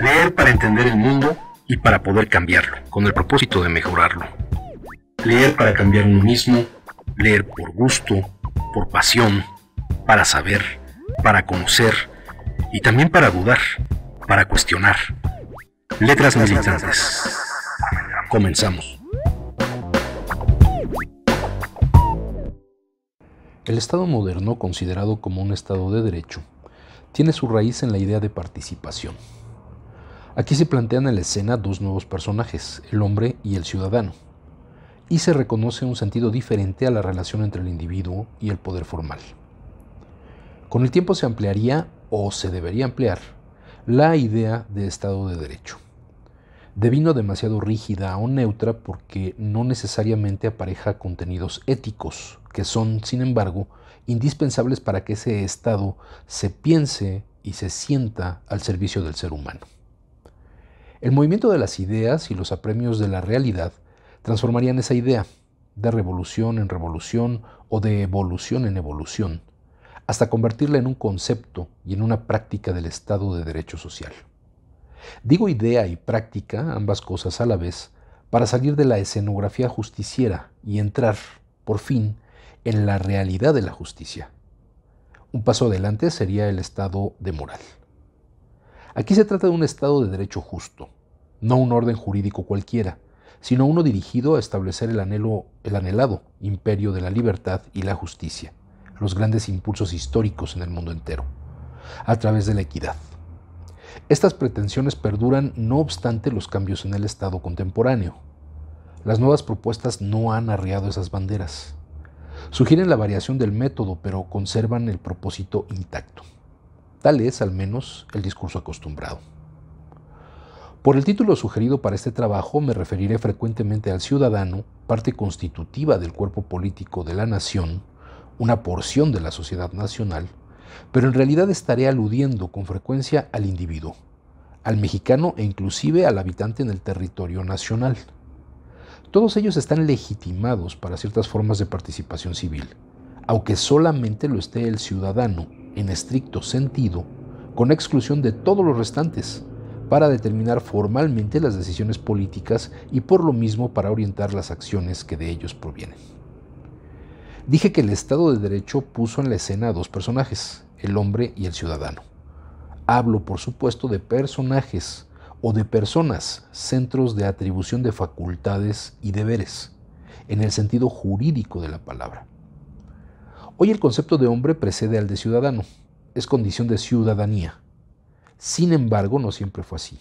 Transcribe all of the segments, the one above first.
Leer para entender el mundo y para poder cambiarlo, con el propósito de mejorarlo. Leer para cambiar uno mismo, leer por gusto, por pasión, para saber, para conocer y también para dudar, para cuestionar. Letras militantes. Comenzamos. El Estado moderno, considerado como un Estado de Derecho, tiene su raíz en la idea de participación Aquí se plantean en la escena dos nuevos personajes, el hombre y el ciudadano, y se reconoce un sentido diferente a la relación entre el individuo y el poder formal. Con el tiempo se ampliaría, o se debería ampliar, la idea de Estado de Derecho. Devino demasiado rígida o neutra porque no necesariamente apareja contenidos éticos, que son, sin embargo, indispensables para que ese Estado se piense y se sienta al servicio del ser humano. El movimiento de las ideas y los apremios de la realidad transformarían esa idea de revolución en revolución o de evolución en evolución, hasta convertirla en un concepto y en una práctica del Estado de Derecho Social. Digo idea y práctica, ambas cosas a la vez, para salir de la escenografía justiciera y entrar, por fin, en la realidad de la justicia. Un paso adelante sería el estado de moral. Aquí se trata de un Estado de derecho justo, no un orden jurídico cualquiera, sino uno dirigido a establecer el, anhelo, el anhelado imperio de la libertad y la justicia, los grandes impulsos históricos en el mundo entero, a través de la equidad. Estas pretensiones perduran no obstante los cambios en el Estado contemporáneo. Las nuevas propuestas no han arreado esas banderas. Sugieren la variación del método, pero conservan el propósito intacto. Tal es, al menos, el discurso acostumbrado. Por el título sugerido para este trabajo me referiré frecuentemente al ciudadano, parte constitutiva del cuerpo político de la nación, una porción de la sociedad nacional, pero en realidad estaré aludiendo con frecuencia al individuo, al mexicano e inclusive al habitante en el territorio nacional. Todos ellos están legitimados para ciertas formas de participación civil, aunque solamente lo esté el ciudadano en estricto sentido, con exclusión de todos los restantes, para determinar formalmente las decisiones políticas y por lo mismo para orientar las acciones que de ellos provienen. Dije que el Estado de Derecho puso en la escena a dos personajes, el hombre y el ciudadano. Hablo, por supuesto, de personajes o de personas, centros de atribución de facultades y deberes, en el sentido jurídico de la palabra. Hoy el concepto de hombre precede al de ciudadano, es condición de ciudadanía. Sin embargo, no siempre fue así.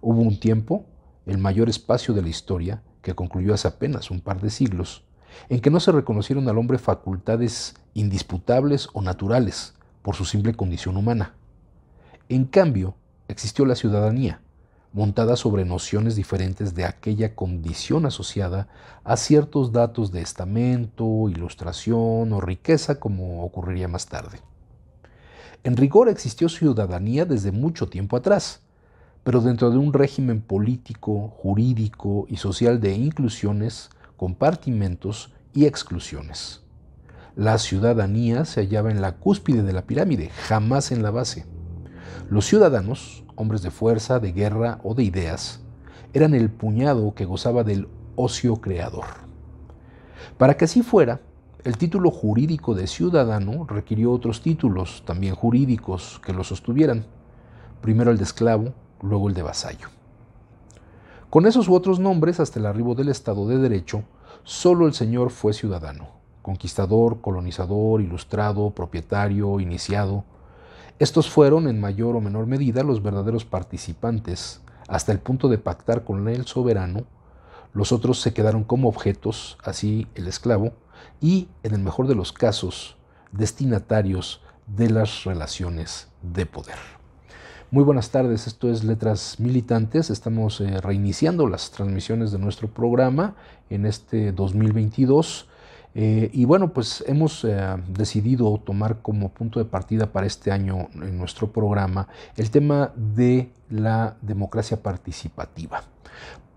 Hubo un tiempo, el mayor espacio de la historia, que concluyó hace apenas un par de siglos, en que no se reconocieron al hombre facultades indisputables o naturales por su simple condición humana. En cambio, existió la ciudadanía, montada sobre nociones diferentes de aquella condición asociada a ciertos datos de estamento, ilustración o riqueza, como ocurriría más tarde. En rigor existió ciudadanía desde mucho tiempo atrás, pero dentro de un régimen político, jurídico y social de inclusiones, compartimentos y exclusiones. La ciudadanía se hallaba en la cúspide de la pirámide, jamás en la base. Los ciudadanos, hombres de fuerza, de guerra o de ideas, eran el puñado que gozaba del ocio creador. Para que así fuera, el título jurídico de ciudadano requirió otros títulos, también jurídicos, que lo sostuvieran. Primero el de esclavo, luego el de vasallo. Con esos u otros nombres, hasta el arribo del Estado de Derecho, solo el señor fue ciudadano, conquistador, colonizador, ilustrado, propietario, iniciado, estos fueron, en mayor o menor medida, los verdaderos participantes, hasta el punto de pactar con el soberano. Los otros se quedaron como objetos, así el esclavo, y, en el mejor de los casos, destinatarios de las relaciones de poder. Muy buenas tardes, esto es Letras Militantes, estamos eh, reiniciando las transmisiones de nuestro programa en este 2022 eh, y bueno, pues hemos eh, decidido tomar como punto de partida para este año en nuestro programa el tema de la democracia participativa.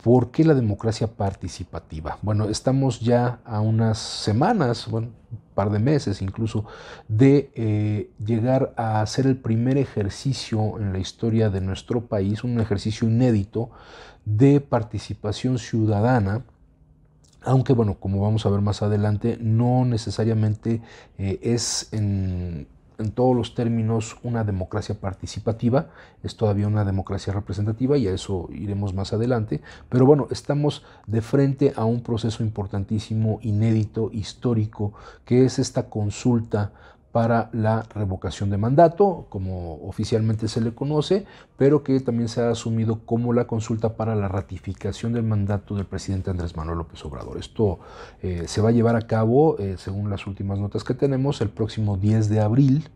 ¿Por qué la democracia participativa? Bueno, estamos ya a unas semanas, un par de meses incluso, de eh, llegar a hacer el primer ejercicio en la historia de nuestro país, un ejercicio inédito de participación ciudadana aunque bueno, como vamos a ver más adelante, no necesariamente eh, es en, todos los términos una democracia participativa, es todavía una democracia representativa y a eso iremos más adelante, pero bueno, estamos de frente a un proceso importantísimo, inédito, histórico, que es esta consulta para la revocación de mandato, como oficialmente se le conoce, pero que también se ha asumido como la consulta para la ratificación del mandato del presidente Andrés Manuel López Obrador. Esto eh, se va a llevar a cabo, eh, según las últimas notas que tenemos, el próximo 10 de abril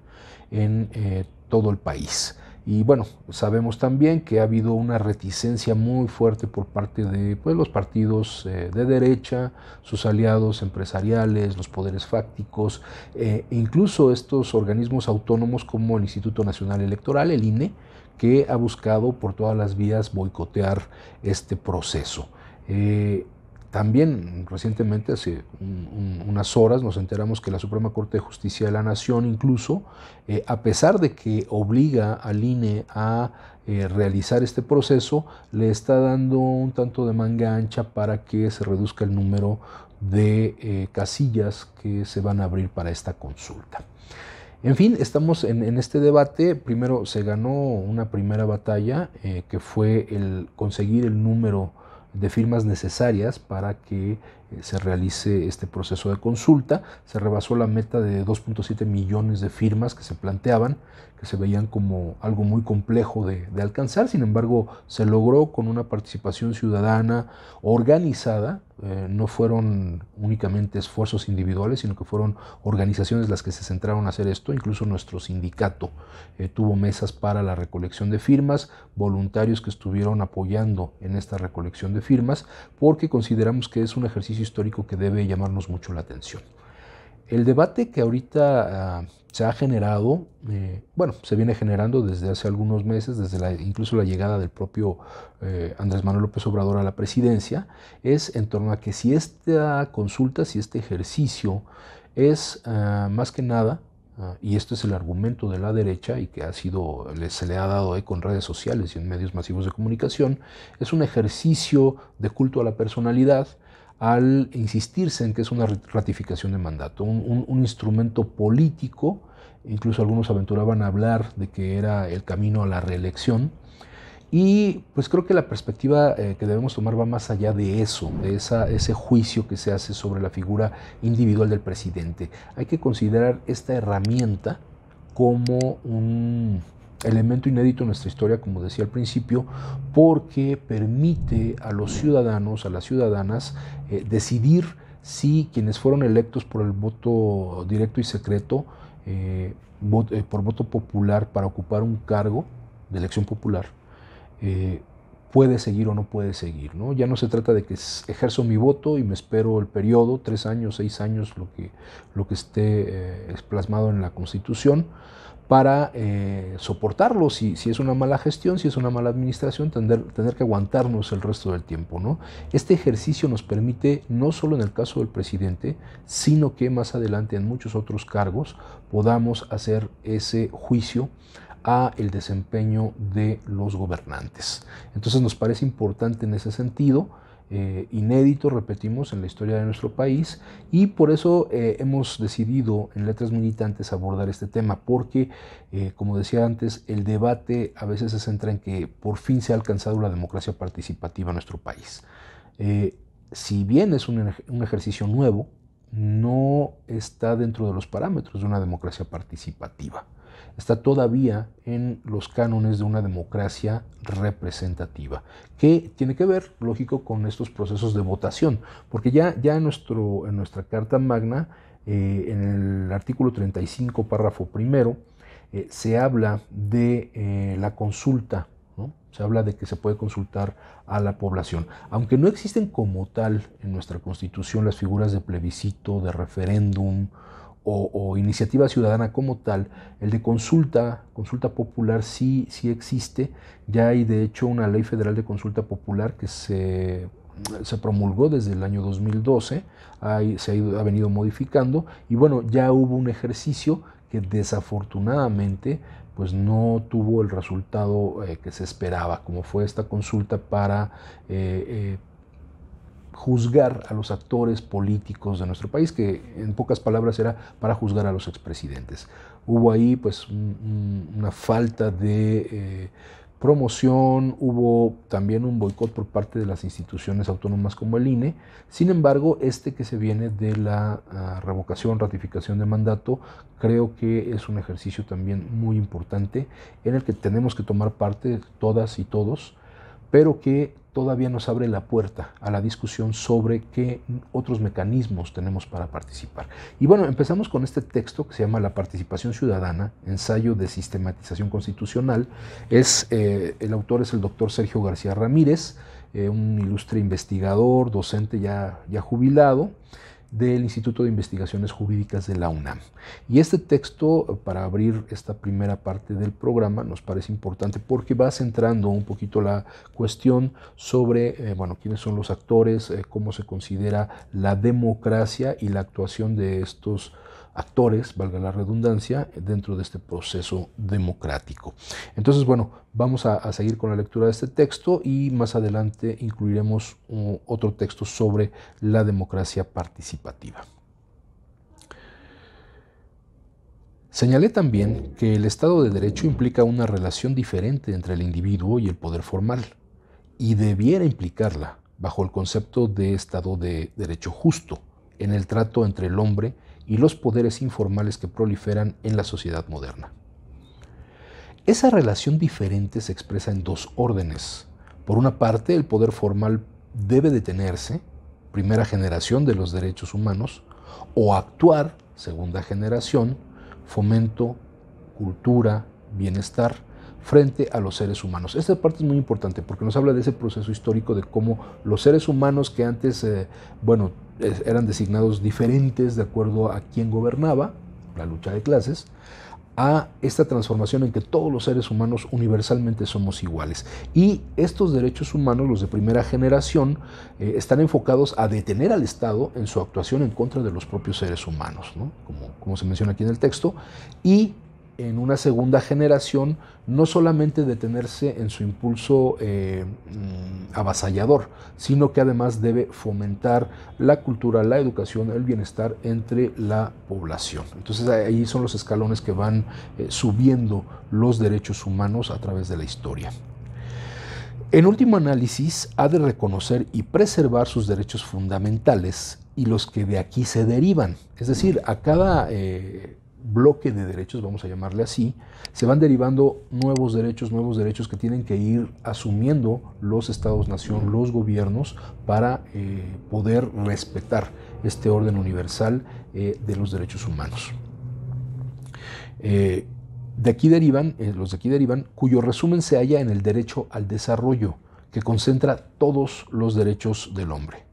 en eh, todo el país. Y bueno, sabemos también que ha habido una reticencia muy fuerte por parte de pues, los partidos eh, de derecha, sus aliados empresariales, los poderes fácticos, e incluso estos organismos autónomos como el Instituto Nacional Electoral, el INE, que ha buscado por todas las vías boicotear este proceso. Eh, también recientemente, hace unas horas, nos enteramos que la Suprema Corte de Justicia de la Nación incluso, eh, a pesar de que obliga al INE a eh, realizar este proceso, le está dando un tanto de manga ancha para que se reduzca el número de eh, casillas que se van a abrir para esta consulta. En fin, estamos en, este debate. Primero se ganó una primera batalla que fue el conseguir el número de firmas necesarias para que eh, se realice este proceso de consulta. Se rebasó la meta de 2.7 millones de firmas que se planteaban que se veían como algo muy complejo de, alcanzar, sin embargo se logró con una participación ciudadana organizada, eh, no fueron únicamente esfuerzos individuales, sino que fueron organizaciones las que se centraron a hacer esto, incluso nuestro sindicato eh, tuvo mesas para la recolección de firmas, voluntarios que estuvieron apoyando en esta recolección de firmas, porque consideramos que es un ejercicio histórico que debe llamarnos mucho la atención. El debate que ahorita ah, se ha generado, eh, bueno, se viene generando desde hace algunos meses, desde la, incluso la llegada del propio eh, Andrés Manuel López Obrador a la presidencia, es en torno a que si esta consulta, si este ejercicio es ah, más que nada, ah, y este es el argumento de la derecha y que ha sido, se le ha dado eh, con redes sociales y en medios masivos de comunicación, es un ejercicio de culto a la personalidad, al insistirse en que es una ratificación de mandato, un, instrumento político, incluso algunos aventuraban a hablar de que era el camino a la reelección, y pues creo que la perspectiva eh, que debemos tomar va más allá de eso, de ese juicio que se hace sobre la figura individual del presidente. Hay que considerar esta herramienta como un, elemento inédito en nuestra historia, como decía al principio, porque permite a los ciudadanos, a las ciudadanas, eh, decidir si quienes fueron electos por el voto directo y secreto, eh, eh, por voto popular para ocupar un cargo de elección popular, puede seguir o no puede seguir. ¿no? Ya no se trata de que ejerzo mi voto y me espero el periodo, tres años, seis años, lo que, lo que esté plasmado en la Constitución, para eh, soportarlo, si, es una mala gestión, si es una mala administración, tener, tener que aguantarnos el resto del tiempo. ¿no? Este ejercicio nos permite, no solo en el caso del presidente, sino que más adelante en muchos otros cargos podamos hacer ese juicio a el desempeño de los gobernantes. Entonces nos parece importante en ese sentido eh, inédito, repetimos, en la historia de nuestro país y por eso eh, hemos decidido en Letras Militantes abordar este tema, porque, eh, como decía antes, el debate a veces se centra en que por fin se ha alcanzado la democracia participativa en nuestro país. si bien es un, un ejercicio nuevo, no está dentro de los parámetros de una democracia participativa. Está todavía en los cánones de una democracia representativa, que tiene que ver, lógico, con estos procesos de votación, porque ya, ya en, nuestro, en nuestra Carta Magna, eh, en el artículo 35, párrafo primero, eh, se habla de eh, la consulta se habla de que se puede consultar a la población. Aunque no existen como tal en nuestra Constitución las figuras de plebiscito, de referéndum o, iniciativa ciudadana como tal, el de consulta, consulta popular sí, sí existe. Ya hay de hecho una ley federal de consulta popular que se promulgó desde el año 2012, se ha, ha, venido modificando y bueno, ya hubo un ejercicio que desafortunadamente pues no tuvo el resultado eh, que se esperaba, como fue esta consulta para eh, eh, juzgar a los actores políticos de nuestro país, que en pocas palabras era para juzgar a los expresidentes. Hubo ahí pues una falta de promoción, hubo también un boicot por parte de las instituciones autónomas como el INE. Sin embargo, este que se viene de la ah, revocación, ratificación de mandato, creo que es un ejercicio también muy importante en el que tenemos que tomar parte todas y todos, pero que todavía nos abre la puerta a la discusión sobre qué otros mecanismos tenemos para participar. Y bueno, empezamos con este texto que se llama La participación ciudadana, ensayo de sistematización constitucional. Es, eh, el autor es el doctor Sergio García Ramírez, eh, un ilustre investigador, docente ya, ya jubilado del Instituto de Investigaciones Jurídicas de la UNAM. Y este texto, para abrir esta primera parte del programa, nos parece importante porque va centrando un poquito la cuestión sobre, eh, bueno, quiénes son los actores, eh, cómo se considera la democracia y la actuación de estos actores, valga la redundancia, dentro de este proceso democrático. Entonces, bueno, vamos a, seguir con la lectura de este texto y más adelante incluiremos otro texto sobre la democracia participativa. Señalé también que el Estado de Derecho implica una relación diferente entre el individuo y el poder formal, y debiera implicarla bajo el concepto de Estado de Derecho justo, en el trato entre el hombre y y los poderes informales que proliferan en la sociedad moderna. Esa relación diferente se expresa en dos órdenes. Por una parte, el poder formal debe detenerse, primera generación de los derechos humanos, o actuar, segunda generación, fomento, cultura, bienestar, frente a los seres humanos. Esta parte es muy importante porque nos habla de ese proceso histórico de cómo los seres humanos que antes, eh, bueno, eran designados diferentes de acuerdo a quién gobernaba, la lucha de clases, a esta transformación en que todos los seres humanos universalmente somos iguales. Y estos derechos humanos, los de primera generación, eh, están enfocados a detener al Estado en su actuación en contra de los propios seres humanos, como, como se menciona aquí en el texto, y en una segunda generación no solamente detenerse en su impulso eh, mm, avasallador, sino que además debe fomentar la cultura, la educación, el bienestar entre la población. Entonces ahí son los escalones que van eh, subiendo los derechos humanos a través de la historia. En último análisis, ha de reconocer y preservar sus derechos fundamentales y los que de aquí se derivan. Es decir, a cada eh, bloque de derechos, vamos a llamarle así, se van derivando nuevos derechos, nuevos derechos que tienen que ir asumiendo los estados-nación, los gobiernos, para eh, poder respetar este orden universal eh, de los derechos humanos. Eh, de aquí derivan, los de aquí derivan, cuyo resumen se halla en el derecho al desarrollo, que concentra todos los derechos del hombre.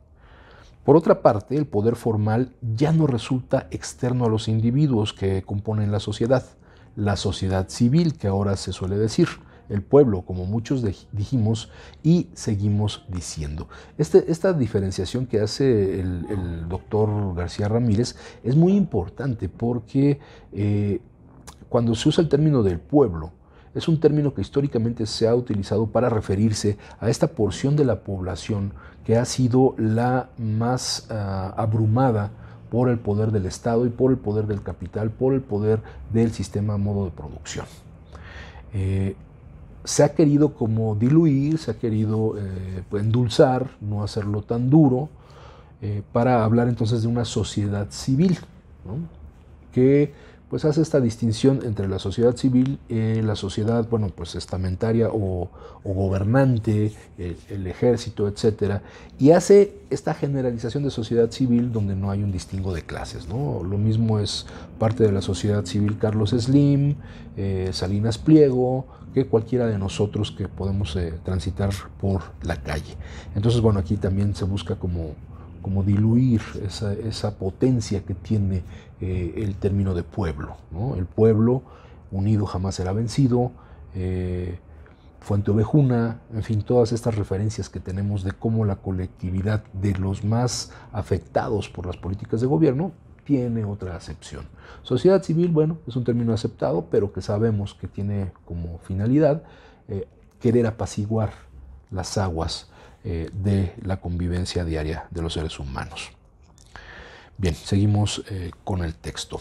Por otra parte, el poder formal ya no resulta externo a los individuos que componen la sociedad, la sociedad civil que ahora se suele decir, el pueblo, como muchos dijimos y seguimos diciendo. Este, esta diferenciación que hace el, doctor García Ramírez es muy importante porque eh, cuando se usa el término del pueblo, es un término que históricamente se ha utilizado para referirse a esta porción de la población que ha sido la más ah, abrumada por el poder del Estado y por el poder del capital, por el poder del sistema modo de producción. Eh, se ha querido como diluir, se ha querido eh, pues, endulzar, no hacerlo tan duro, eh, para hablar entonces de una sociedad civil, que pues hace esta distinción entre la sociedad civil, eh, la sociedad, bueno, pues estamentaria o, gobernante, el, ejército, etcétera, y hace esta generalización de sociedad civil donde no hay un distingo de clases, ¿no? Lo mismo es parte de la sociedad civil Carlos Slim, eh, Salinas Pliego, que cualquiera de nosotros que podemos eh, transitar por la calle. Entonces, bueno, aquí también se busca como como diluir esa, potencia que tiene eh, el término de pueblo. El pueblo unido jamás será vencido, eh, Fuente Ovejuna, en fin, todas estas referencias que tenemos de cómo la colectividad de los más afectados por las políticas de gobierno tiene otra acepción. Sociedad civil, bueno, es un término aceptado, pero que sabemos que tiene como finalidad eh, querer apaciguar las aguas eh, de la convivencia diaria de los seres humanos. Bien, seguimos eh, con el texto.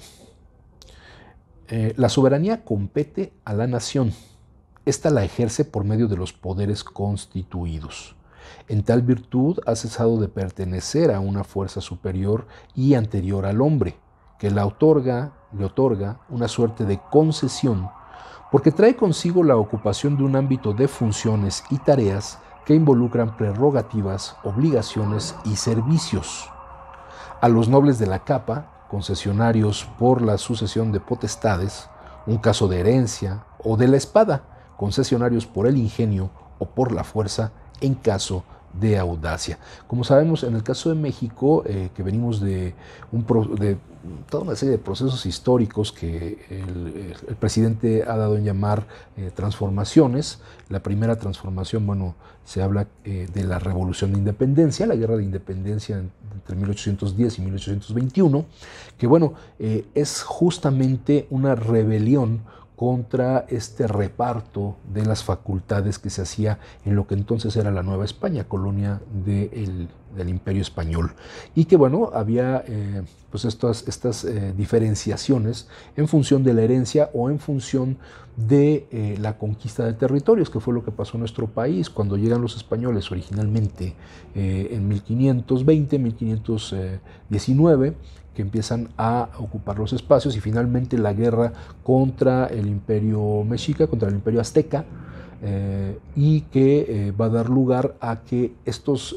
Eh, la soberanía compete a la nación. Esta la ejerce por medio de los poderes constituidos. En tal virtud ha cesado de pertenecer a una fuerza superior y anterior al hombre, que la otorga, le otorga una suerte de concesión, porque trae consigo la ocupación de un ámbito de funciones y tareas que involucran prerrogativas, obligaciones y servicios. A los nobles de la capa, concesionarios por la sucesión de potestades, un caso de herencia, o de la espada, concesionarios por el ingenio o por la fuerza en caso de audacia. Como sabemos, en el caso de México, eh, que venimos de, un toda una serie de procesos históricos que el, presidente ha dado en llamar eh, transformaciones. La primera transformación, bueno, se habla eh, de la Revolución de Independencia, la Guerra de Independencia entre 1810 y 1821, que bueno, eh, es justamente una rebelión contra este reparto de las facultades que se hacía en lo que entonces era la Nueva España, colonia del de del Imperio Español. Y que bueno, había eh, pues estas, estas eh, diferenciaciones en función de la herencia o en función de eh, la conquista de territorios, que fue lo que pasó en nuestro país cuando llegan los españoles originalmente en 1520, 1519 que empiezan a ocupar los espacios y finalmente la guerra contra el imperio mexica, contra el imperio azteca, y que va a dar lugar a que estos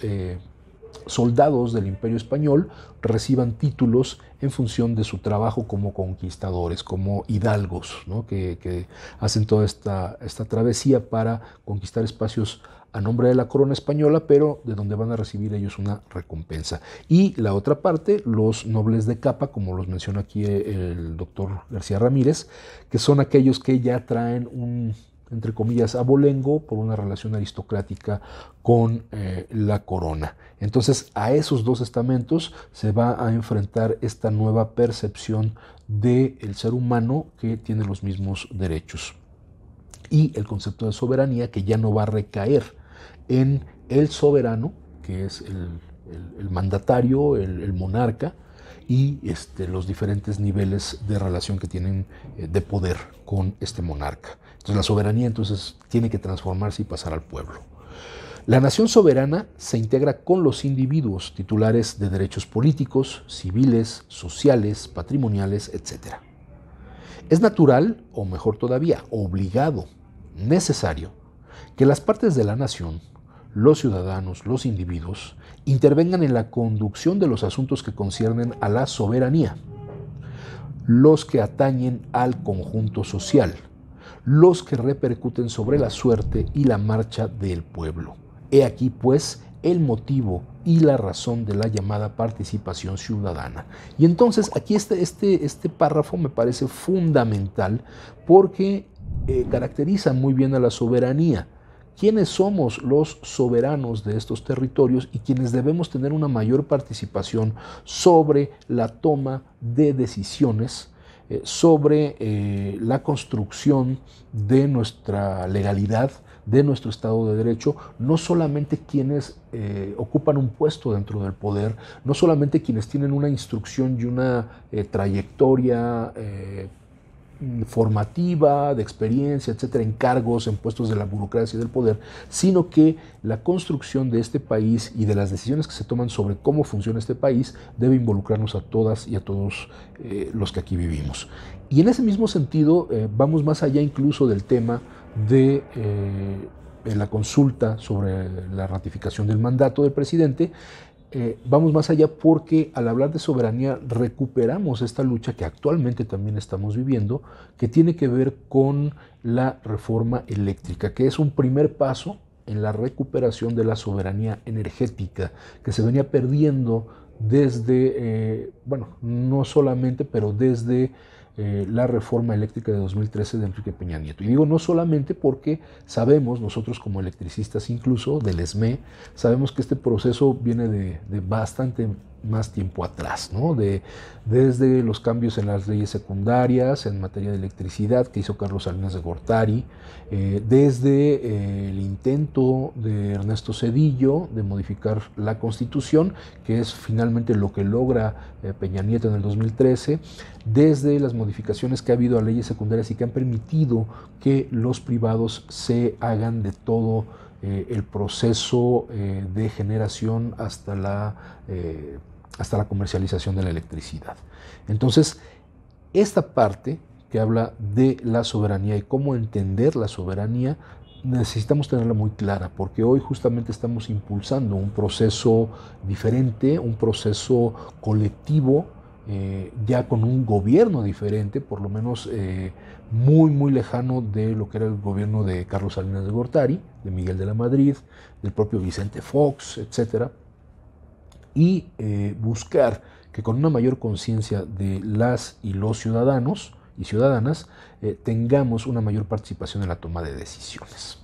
soldados del Imperio Español reciban títulos en función de su trabajo como conquistadores, como hidalgos, ¿no? que, hacen toda esta, esta travesía para conquistar espacios a nombre de la corona española, pero de donde van a recibir ellos una recompensa. Y la otra parte, los nobles de capa, como los menciona aquí el doctor García Ramírez, que son aquellos que ya traen un, entre comillas, abolengo por una relación aristocrática con eh, la corona. Entonces a esos dos estamentos se va a enfrentar esta nueva percepción del ser humano que tiene los mismos derechos. Y el concepto de soberanía que ya no va a recaer en el soberano, que es el, mandatario, el, el, monarca, y este, los diferentes niveles de relación que tienen eh, de poder con este monarca la soberanía entonces tiene que transformarse y pasar al pueblo. La nación soberana se integra con los individuos titulares de derechos políticos, civiles, sociales, patrimoniales, etc. Es natural, o mejor todavía, obligado, necesario, que las partes de la nación, los ciudadanos, los individuos, intervengan en la conducción de los asuntos que conciernen a la soberanía, los que atañen al conjunto social, los que repercuten sobre la suerte y la marcha del pueblo. He aquí, pues, el motivo y la razón de la llamada participación ciudadana. Y entonces aquí este, este, este párrafo me parece fundamental porque eh, caracteriza muy bien a la soberanía. ¿Quiénes somos los soberanos de estos territorios y quienes debemos tener una mayor participación sobre la toma de decisiones? Eh, sobre eh, la construcción de nuestra legalidad, de nuestro Estado de Derecho, no solamente quienes eh, ocupan un puesto dentro del poder, no solamente quienes tienen una instrucción y una trayectoria Mm, formativa, de experiencia, etcétera, en cargos, en puestos de la burocracia y del poder, sino que la construcción de este país y de las decisiones que se toman sobre cómo funciona este país debe involucrarnos a todas y a todos eh, los que aquí vivimos. Y en ese mismo sentido, eh, vamos más allá incluso del tema de eh, la consulta sobre la ratificación del mandato del presidente eh, vamos más allá porque al hablar de soberanía recuperamos esta lucha que actualmente también estamos viviendo, que tiene que ver con la reforma eléctrica, que es un primer paso en la recuperación de la soberanía energética que se venía perdiendo desde, eh, bueno, no solamente, pero desde eh, la reforma eléctrica de 2013 de Enrique Peña Nieto. Y digo no solamente porque sabemos, nosotros como electricistas incluso del ESME, sabemos que este proceso viene de, de bastante más tiempo atrás, ¿no? De, desde los cambios en las leyes secundarias en materia de electricidad que hizo Carlos Salinas de Gortari, eh, desde eh, el intento de Ernesto Cedillo de modificar la constitución, que es finalmente lo que logra eh, Peña Nieto en el 2013, desde las modificaciones que ha habido a leyes secundarias y que han permitido que los privados se hagan de todo eh, el proceso eh, de generación hasta la, eh, hasta la comercialización de la electricidad. Entonces, esta parte que habla de la soberanía y cómo entender la soberanía, necesitamos tenerla muy clara, porque hoy justamente estamos impulsando un proceso diferente, un proceso colectivo eh, ya con un gobierno diferente, por lo menos eh, muy, muy lejano de lo que era el gobierno de Carlos Salinas de Gortari, de Miguel de la Madrid, del propio Vicente Fox, etc. Y eh, buscar que con una mayor conciencia de las y los ciudadanos y ciudadanas tengamos una mayor participación en la toma de decisiones.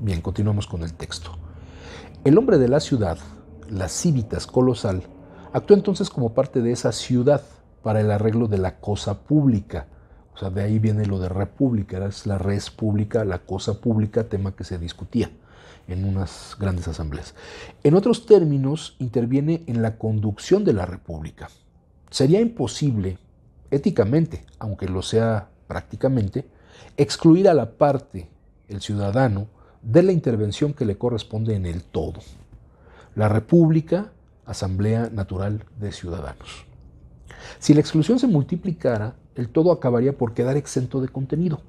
Bien, continuamos con el texto. El hombre de la ciudad, las cívitas colosal, Actúa entonces como parte de esa ciudad para el arreglo de la cosa pública. O sea, de ahí viene lo de república, es la res pública, la cosa pública, tema que se discutía en unas grandes asambleas. En otros términos, interviene en la conducción de la república. Sería imposible, éticamente, aunque lo sea prácticamente, excluir a la parte, el ciudadano, de la intervención que le corresponde en el todo. La república Asamblea Natural de Ciudadanos. Si la exclusión se multiplicara, el todo acabaría por quedar exento de contenido.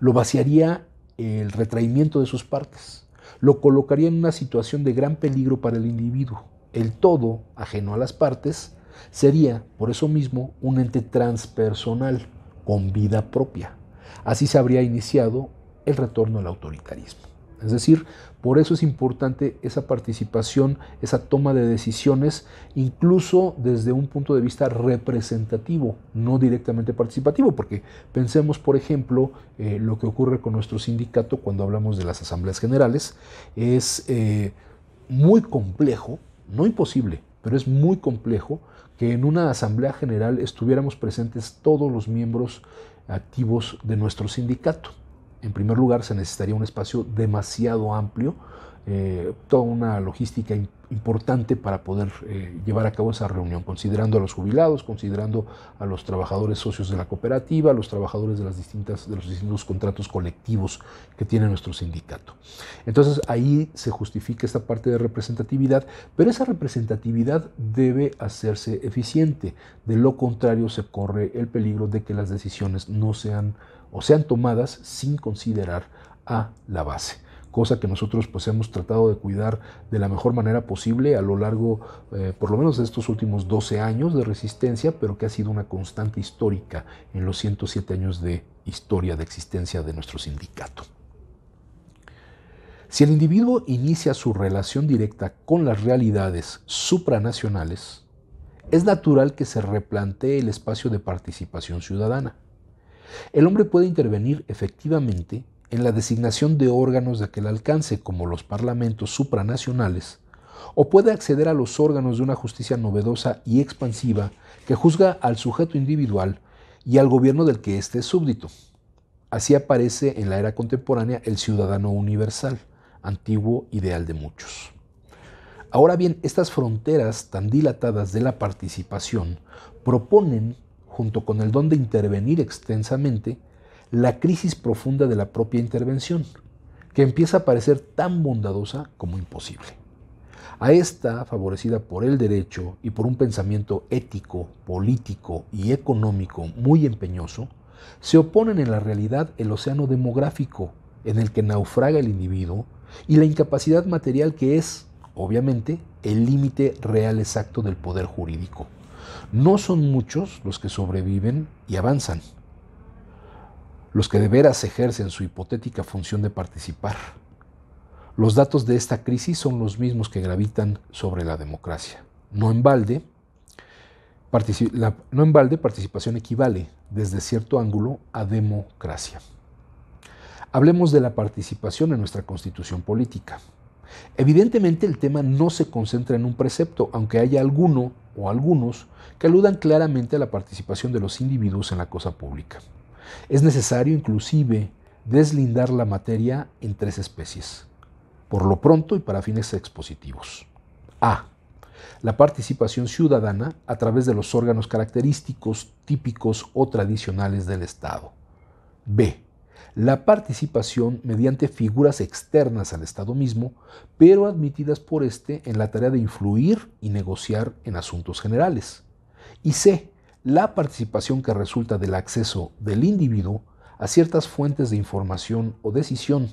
Lo vaciaría el retraimiento de sus partes. Lo colocaría en una situación de gran peligro para el individuo. El todo, ajeno a las partes, sería, por eso mismo, un ente transpersonal, con vida propia. Así se habría iniciado el retorno al autoritarismo. Es decir, por eso es importante esa participación, esa toma de decisiones, incluso desde un punto de vista representativo, no directamente participativo, porque pensemos, por ejemplo, eh, lo que ocurre con nuestro sindicato cuando hablamos de las asambleas generales, es eh, muy complejo, no imposible, pero es muy complejo que en una asamblea general estuviéramos presentes todos los miembros activos de nuestro sindicato en primer lugar se necesitaría un espacio demasiado amplio, eh, toda una logística importante para poder eh, llevar a cabo esa reunión, considerando a los jubilados, considerando a los trabajadores socios de la cooperativa, a los trabajadores de, las distintas, de los distintos contratos colectivos que tiene nuestro sindicato. Entonces ahí se justifica esta parte de representatividad, pero esa representatividad debe hacerse eficiente, de lo contrario se corre el peligro de que las decisiones no sean o sean tomadas sin considerar a la base cosa que nosotros pues hemos tratado de cuidar de la mejor manera posible a lo largo, eh, por lo menos de estos últimos 12 años de resistencia, pero que ha sido una constante histórica en los 107 años de historia de existencia de nuestro sindicato. Si el individuo inicia su relación directa con las realidades supranacionales, es natural que se replantee el espacio de participación ciudadana el hombre puede intervenir efectivamente en la designación de órganos de aquel alcance, como los parlamentos supranacionales, o puede acceder a los órganos de una justicia novedosa y expansiva que juzga al sujeto individual y al gobierno del que éste es súbdito. Así aparece en la era contemporánea el ciudadano universal, antiguo ideal de muchos. Ahora bien, estas fronteras tan dilatadas de la participación proponen junto con el don de intervenir extensamente, la crisis profunda de la propia intervención, que empieza a parecer tan bondadosa como imposible. A esta, favorecida por el derecho y por un pensamiento ético, político y económico muy empeñoso, se oponen en la realidad el océano demográfico en el que naufraga el individuo y la incapacidad material que es, obviamente, el límite real exacto del poder jurídico. No son muchos los que sobreviven y avanzan, los que de veras ejercen su hipotética función de participar. Los datos de esta crisis son los mismos que gravitan sobre la democracia. No en balde, no participación equivale desde cierto ángulo a democracia. Hablemos de la participación en nuestra constitución política. Evidentemente el tema no se concentra en un precepto, aunque haya alguno o algunos que aludan claramente a la participación de los individuos en la cosa pública. Es necesario inclusive deslindar la materia en tres especies, por lo pronto y para fines expositivos. A. La participación ciudadana a través de los órganos característicos, típicos o tradicionales del Estado. B la participación mediante figuras externas al Estado mismo, pero admitidas por éste en la tarea de influir y negociar en asuntos generales. Y C. La participación que resulta del acceso del individuo a ciertas fuentes de información o decisión,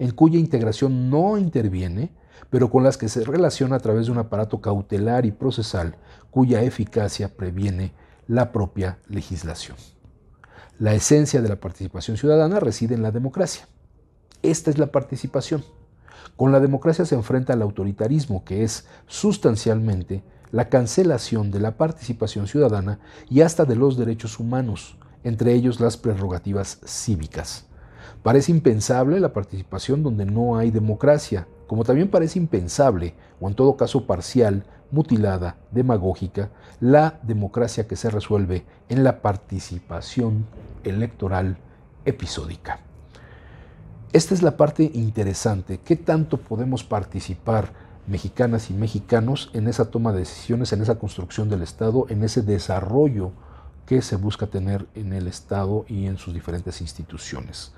en cuya integración no interviene, pero con las que se relaciona a través de un aparato cautelar y procesal cuya eficacia previene la propia legislación. La esencia de la participación ciudadana reside en la democracia. Esta es la participación. Con la democracia se enfrenta al autoritarismo, que es sustancialmente la cancelación de la participación ciudadana y hasta de los derechos humanos, entre ellos las prerrogativas cívicas. Parece impensable la participación donde no hay democracia, como también parece impensable, o en todo caso parcial, mutilada, demagógica, la democracia que se resuelve en la participación electoral episódica. Esta es la parte interesante, qué tanto podemos participar mexicanas y mexicanos en esa toma de decisiones, en esa construcción del Estado, en ese desarrollo que se busca tener en el Estado y en sus diferentes instituciones.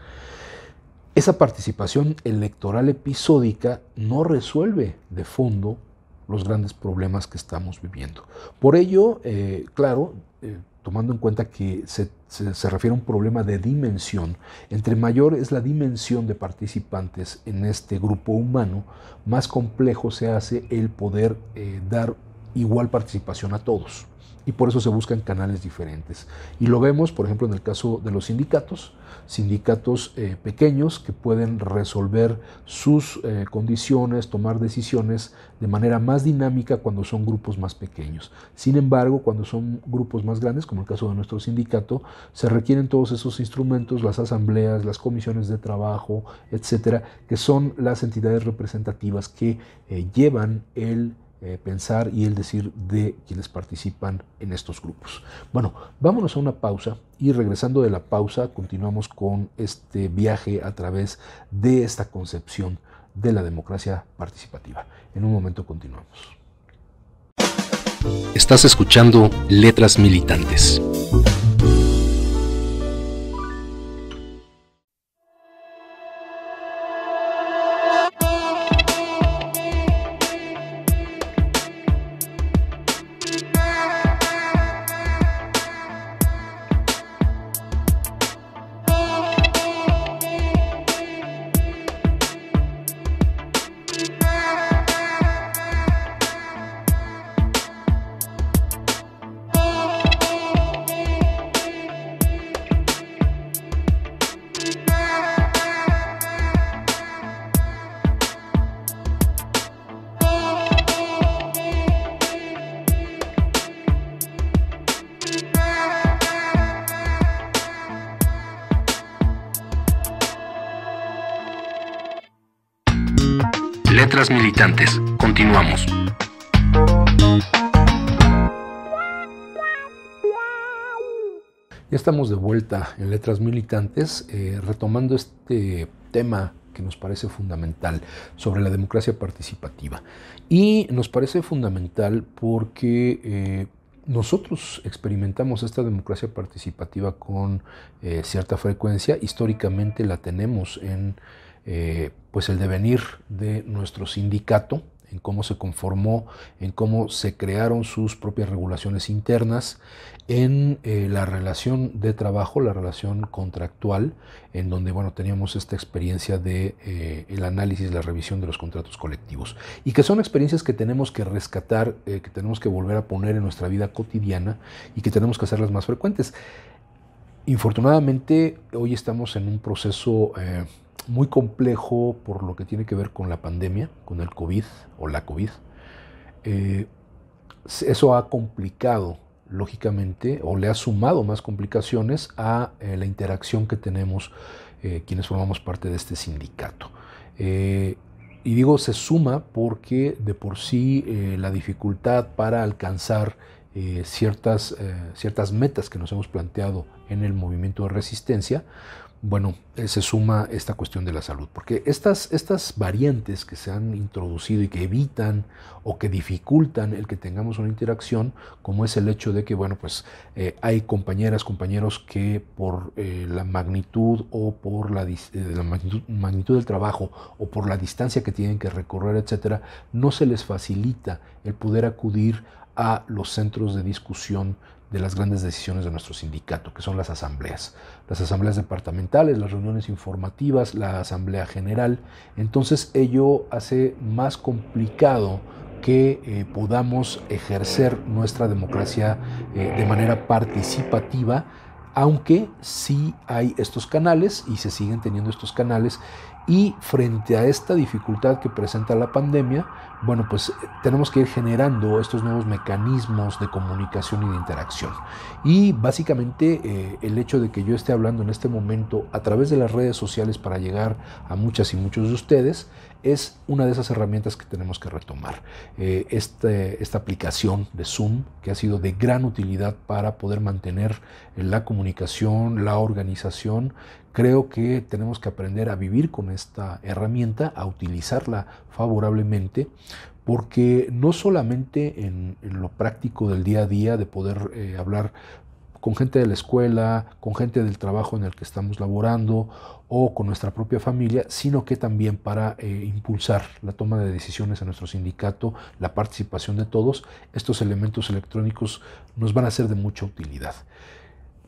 Esa participación electoral episódica no resuelve de fondo los grandes problemas que estamos viviendo. Por ello, eh, claro, eh, tomando en cuenta que se, refiere a un problema de dimensión, entre mayor es la dimensión de participantes en este grupo humano, más complejo se hace el poder eh, dar igual participación a todos y por eso se buscan canales diferentes. Y lo vemos, por ejemplo, en el caso de los sindicatos, sindicatos eh, pequeños que pueden resolver sus eh, condiciones, tomar decisiones de manera más dinámica cuando son grupos más pequeños. Sin embargo, cuando son grupos más grandes, como el caso de nuestro sindicato, se requieren todos esos instrumentos, las asambleas, las comisiones de trabajo, etcétera, que son las entidades representativas que eh, llevan el eh, pensar y el decir de quienes participan en estos grupos. Bueno, vámonos a una pausa y regresando de la pausa continuamos con este viaje a través de esta concepción de la democracia participativa. En un momento continuamos. Estás escuchando Letras Militantes. vuelta en Letras Militantes, eh, retomando este tema que nos parece fundamental sobre la democracia participativa. Y nos parece fundamental porque eh, nosotros experimentamos esta democracia participativa con eh, cierta frecuencia, históricamente la tenemos en pues el devenir de nuestro sindicato, en cómo se conformó, en cómo se crearon sus propias regulaciones internas, en eh, la relación de trabajo, la relación contractual, en donde bueno, teníamos esta experiencia de eh, el análisis, la revisión de los contratos colectivos. Y que son experiencias que tenemos que rescatar, eh, que tenemos que volver a poner en nuestra vida cotidiana y que tenemos que hacerlas más frecuentes. Infortunadamente, hoy estamos en un proceso muy complejo por lo que tiene que ver con la pandemia, con el COVID o la COVID. Eh, eso ha complicado, lógicamente, o le ha sumado más complicaciones a eh, la interacción que tenemos eh, quienes formamos parte de este sindicato. y digo, se suma porque de por sí la dificultad para alcanzar ciertas metas que nos hemos planteado en el movimiento de resistencia, bueno, eh, se suma esta cuestión de la salud, porque estas, estas variantes que se han introducido y que evitan o que dificultan el que tengamos una interacción, como es el hecho de que, bueno, pues eh, hay compañeras, compañeros que por eh, la magnitud o por la, magnitud, magnitud, del trabajo o por la distancia que tienen que recorrer, etcétera, no se les facilita el poder acudir a los centros de discusión de las grandes decisiones de nuestro sindicato, que son las asambleas. Las asambleas departamentales, las reuniones informativas, la asamblea general. Entonces ello hace más complicado que eh, podamos ejercer nuestra democracia eh, de manera participativa, aunque sí hay estos canales y se siguen teniendo estos canales y frente a esta dificultad que presenta la pandemia, bueno, pues eh, tenemos que ir generando estos nuevos mecanismos de comunicación y de interacción. Y básicamente eh, el hecho de que yo esté hablando en este momento a través de las redes sociales para llegar a muchas y muchos de ustedes, es una de esas herramientas que tenemos que retomar. Eh, este, esta aplicación de Zoom, que ha sido de gran utilidad para poder mantener eh, la comunicación, la organización, creo que tenemos que aprender a vivir con esta herramienta, a utilizarla favorablemente, porque no solamente en, lo práctico del día a día de poder eh, hablar con gente de la escuela, con gente del trabajo en el que estamos laborando o con nuestra propia familia, sino que también para eh, impulsar la toma de decisiones en nuestro sindicato, la participación de todos, estos elementos electrónicos nos van a ser de mucha utilidad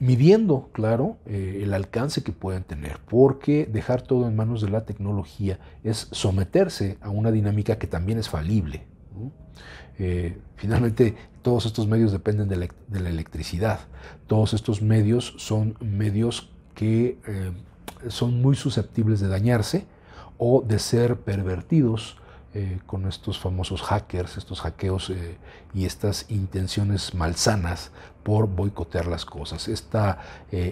midiendo, claro, eh, el alcance que pueden tener, porque dejar todo en manos de la tecnología es someterse a una dinámica que también es falible, eh, finalmente, todos estos medios dependen de la, electricidad. Todos estos medios son medios que eh, son muy susceptibles de dañarse o de ser pervertidos eh, con estos famosos hackers, estos hackeos y estas intenciones malsanas por boicotear las cosas. Esta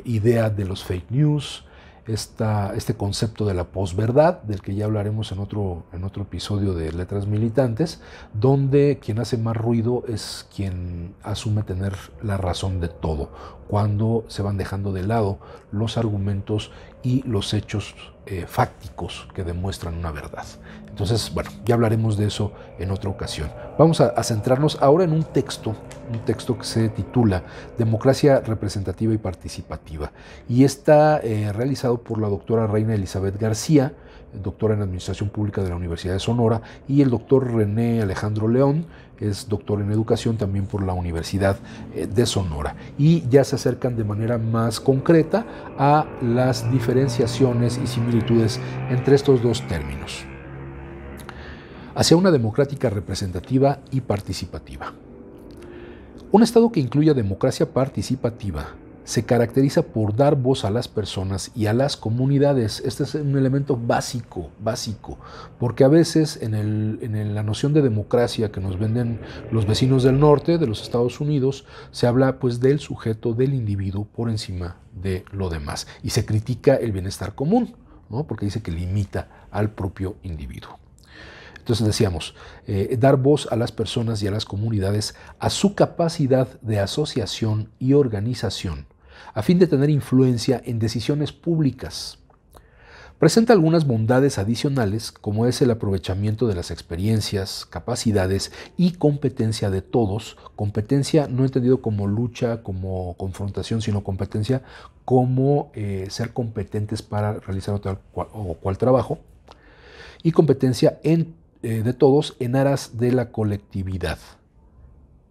idea de los fake news, este concepto de la posverdad, del que ya hablaremos en otro, en otro episodio de Letras Militantes, donde quien hace más ruido es quien asume tener la razón de todo, cuando se van dejando de lado los argumentos y los hechos eh, fácticos que demuestran una verdad. Entonces, bueno, ya hablaremos de eso en otra ocasión. Vamos a, centrarnos ahora en un texto, un texto que se titula Democracia Representativa y Participativa, y está eh, realizado por la doctora Reina Elizabeth García, doctor en Administración Pública de la Universidad de Sonora, y el doctor René Alejandro León, es doctor en Educación también por la Universidad eh, de Sonora. Y ya se acercan de manera más concreta a las diferenciaciones y similitudes entre estos dos términos. Hacia una democrática representativa y participativa. Un Estado que incluya democracia participativa se caracteriza por dar voz a las personas y a las comunidades. Este es un elemento básico, básico, porque a veces en, la noción de democracia que nos venden los vecinos del norte, de los Estados Unidos, se habla pues del sujeto, del individuo por encima de lo demás y se critica el bienestar común, ¿no? porque dice que limita al propio individuo. Entonces decíamos, eh, dar voz a las personas y a las comunidades a su capacidad de asociación y organización a fin de tener influencia en decisiones públicas. Presenta algunas bondades adicionales, como es el aprovechamiento de las experiencias, capacidades y competencia de todos. Competencia no entendido como lucha, como confrontación, sino competencia como eh, ser competentes para realizar o cual trabajo. Y competencia eh, de todos en aras de la colectividad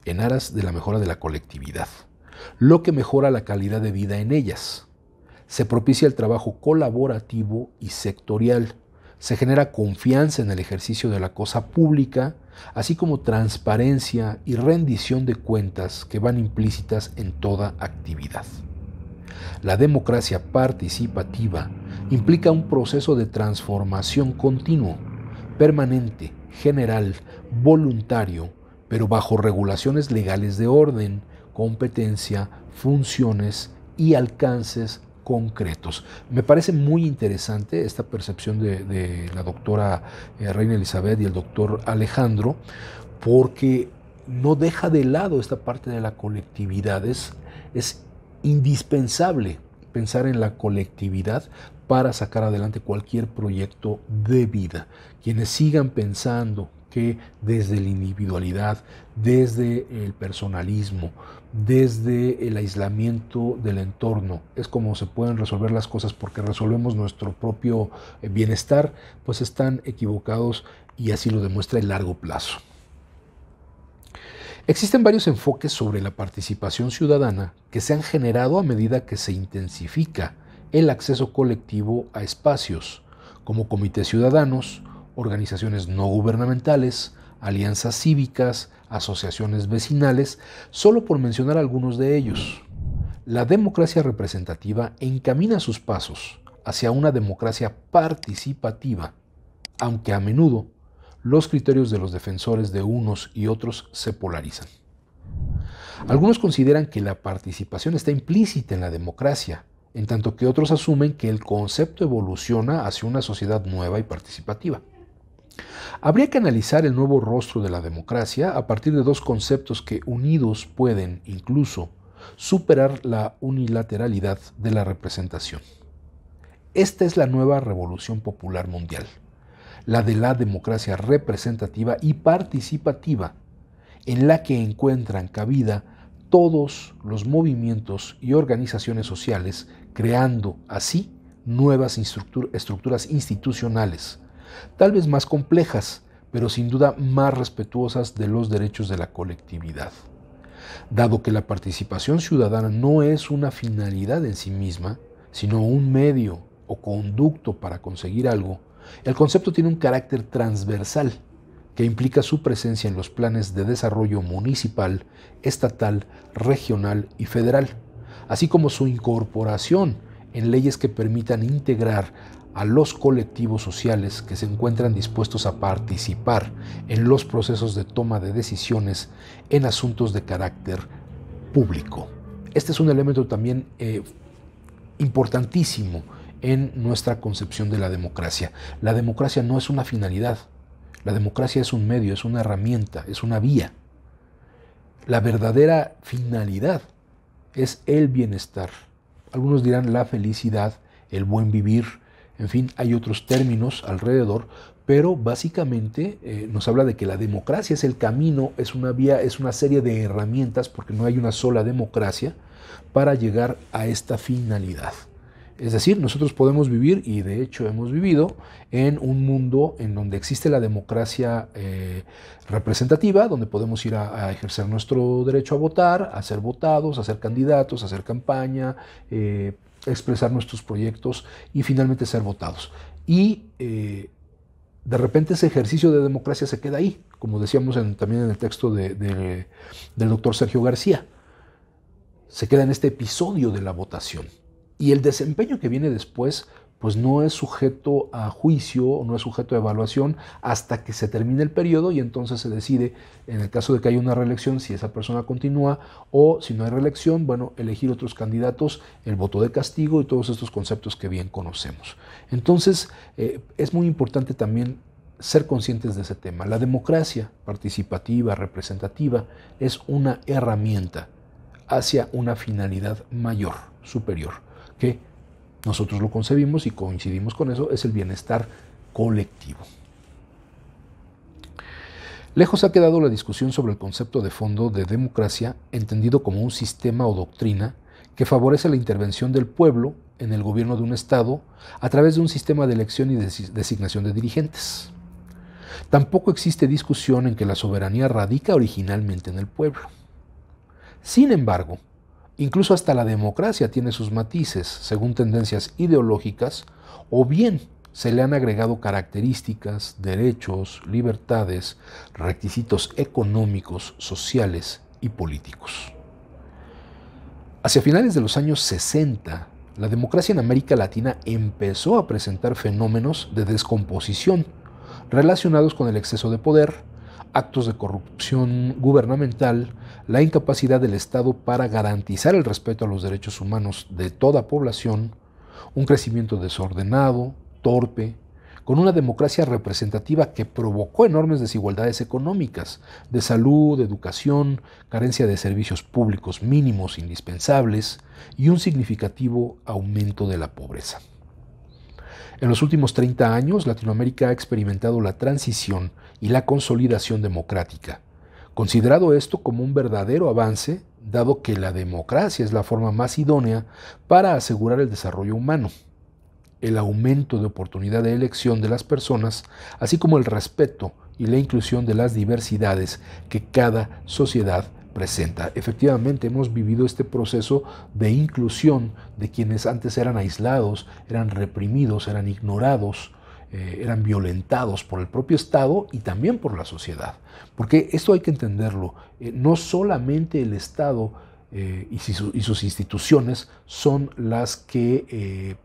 en aras de la mejora de la colectividad lo que mejora la calidad de vida en ellas. Se propicia el trabajo colaborativo y sectorial. Se genera confianza en el ejercicio de la cosa pública, así como transparencia y rendición de cuentas que van implícitas en toda actividad. La democracia participativa implica un proceso de transformación continuo, permanente, general, voluntario, pero bajo regulaciones legales de orden competencia, funciones y alcances concretos. Me parece muy interesante esta percepción de, la doctora eh, Reina Elizabeth y el doctor Alejandro, porque no deja de lado esta parte de la colectividad. es indispensable pensar en la colectividad para sacar adelante cualquier proyecto de vida. Quienes sigan pensando que desde la individualidad, desde el personalismo, desde el aislamiento del entorno. Es como se pueden resolver las cosas porque resolvemos nuestro propio eh, bienestar, pues están equivocados y así lo demuestra el largo plazo. Existen varios enfoques sobre la participación ciudadana que se han generado a medida que se intensifica el acceso colectivo a espacios, como comités ciudadanos, organizaciones no gubernamentales, alianzas cívicas, asociaciones vecinales, solo por mencionar algunos de ellos. La democracia representativa encamina sus pasos hacia una democracia participativa, aunque a menudo los criterios de los defensores de unos y otros se polarizan. Algunos consideran que la participación está implícita en la democracia, en tanto que otros asumen que el concepto evoluciona hacia una sociedad nueva y participativa. Habría que analizar el nuevo rostro de la democracia a partir de dos conceptos que unidos pueden incluso superar la unilateralidad de la representación. Esta es la nueva revolución popular mundial, la de la democracia representativa y participativa, en la que encuentran cabida todos los movimientos y organizaciones sociales, creando así nuevas estructuras institucionales, tal vez más complejas, pero sin duda más respetuosas de los derechos de la colectividad. Dado que la participación ciudadana no es una finalidad en sí misma, sino un medio o conducto para conseguir algo, el concepto tiene un carácter transversal que implica su presencia en los planes de desarrollo municipal, estatal, regional y federal, así como su incorporación en leyes que permitan integrar a los colectivos sociales que se encuentran dispuestos a participar en los procesos de toma de decisiones en asuntos de carácter público. Este es un elemento también eh, importantísimo en nuestra concepción de la democracia. La democracia no es una finalidad, la democracia es un medio, es una herramienta, es una vía. La verdadera finalidad es el bienestar. Algunos dirán la felicidad, el buen vivir, en fin, hay otros términos alrededor, pero básicamente eh, nos habla de que la democracia es el camino, es una vía, es una serie de herramientas, porque no hay una sola democracia, para llegar a esta finalidad. Es decir, nosotros podemos vivir, y de hecho hemos vivido, en un mundo en donde existe la democracia eh, representativa, donde podemos ir a, ejercer nuestro derecho a votar, a ser votados, a ser candidatos, a hacer campaña. Eh, expresar nuestros proyectos y finalmente ser votados. Y eh, de repente ese ejercicio de democracia se queda ahí, como decíamos también en el texto del doctor Sergio García. Se queda en este episodio de la votación. Y el desempeño que viene después pues no es sujeto a juicio, no es sujeto a evaluación hasta que se termine el periodo y entonces se decide, en el caso de que haya una reelección, si esa persona continúa o si no hay reelección, bueno, elegir otros candidatos, el voto de castigo y todos estos conceptos que bien conocemos. Entonces, eh, es muy importante también ser conscientes de ese tema. La democracia participativa, representativa, es una herramienta hacia una finalidad mayor, superior, que nosotros lo concebimos y coincidimos con eso, es el bienestar colectivo. Lejos ha quedado la discusión sobre el concepto de fondo de democracia, entendido como un sistema o doctrina que favorece la intervención del pueblo en el gobierno de un Estado a través de un sistema de elección y designación de dirigentes. Tampoco existe discusión en que la soberanía radica originalmente en el pueblo. Sin embargo, Incluso hasta la democracia tiene sus matices según tendencias ideológicas o bien se le han agregado características, derechos, libertades, requisitos económicos, sociales y políticos. Hacia finales de los años 60, la democracia en América Latina empezó a presentar fenómenos de descomposición relacionados con el exceso de poder, actos de corrupción gubernamental, la incapacidad del Estado para garantizar el respeto a los derechos humanos de toda población, un crecimiento desordenado, torpe, con una democracia representativa que provocó enormes desigualdades económicas, de salud, educación, carencia de servicios públicos mínimos indispensables y un significativo aumento de la pobreza. En los últimos 30 años, Latinoamérica ha experimentado la transición y la consolidación democrática, considerado esto como un verdadero avance, dado que la democracia es la forma más idónea para asegurar el desarrollo humano, el aumento de oportunidad de elección de las personas, así como el respeto y la inclusión de las diversidades que cada sociedad presenta. Efectivamente, hemos vivido este proceso de inclusión de quienes antes eran aislados, eran reprimidos, eran ignorados, eh, eran violentados por el propio Estado y también por la sociedad. Porque esto hay que entenderlo, eh, no solamente el Estado eh, y, sus instituciones son las que